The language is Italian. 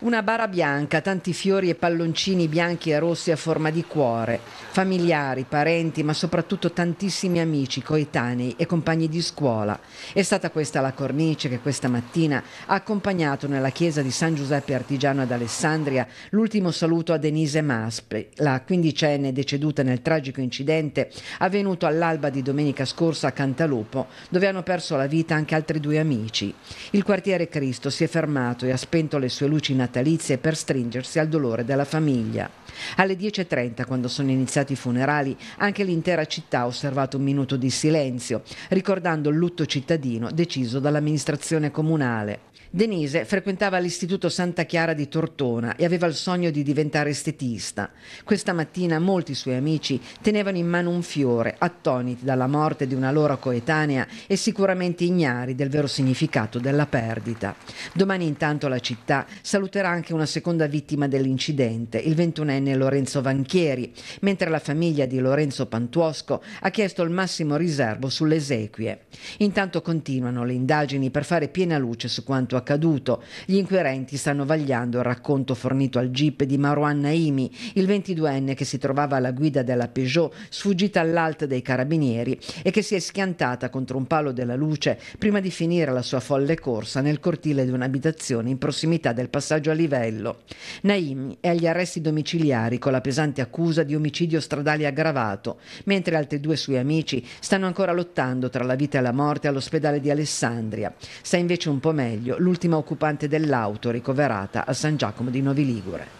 Una bara bianca, tanti fiori e palloncini bianchi e rossi a forma di cuore, familiari, parenti, ma soprattutto tantissimi amici, coetanei e compagni di scuola. È stata questa la cornice che questa mattina ha accompagnato nella chiesa di San Giuseppe Artigiano ad Alessandria l'ultimo saluto a Denise Maspri, la quindicenne deceduta nel tragico incidente avvenuto all'alba di domenica scorsa a Cantalupo, dove hanno perso la vita anche altri due amici. Il quartiere Cristo si è fermato e ha spento le sue luci naturali natalizie per stringersi al dolore della famiglia. Alle 10.30, quando sono iniziati i funerali, anche l'intera città ha osservato un minuto di silenzio, ricordando il lutto cittadino deciso dall'amministrazione comunale. Denise frequentava l'istituto Santa Chiara di Tortona e aveva il sogno di diventare estetista. Questa mattina molti suoi amici tenevano in mano un fiore, attoniti dalla morte di una loro coetanea e sicuramente ignari del vero significato della perdita. Domani intanto la città saluterà anche una seconda vittima dell'incidente, il 21enne Lorenzo Vanchieri, mentre la famiglia di Lorenzo Pantuosco ha chiesto il massimo riservo sulle esequie. Intanto continuano le indagini per fare piena luce su quanto accaduto accaduto. Gli inquirenti stanno vagliando il racconto fornito al GIP di Marwan Naimi, il 22enne che si trovava alla guida della Peugeot, sfuggita all'alta dei carabinieri e che si è schiantata contro un palo della luce prima di finire la sua folle corsa nel cortile di un'abitazione in prossimità del passaggio a livello. Naimi è agli arresti domiciliari con la pesante accusa di omicidio stradale aggravato, mentre altri due suoi amici stanno ancora lottando tra la vita e la morte all'ospedale di Alessandria. Sta invece un po' meglio l'ultima occupante dell'auto ricoverata a San Giacomo di Novi Ligure.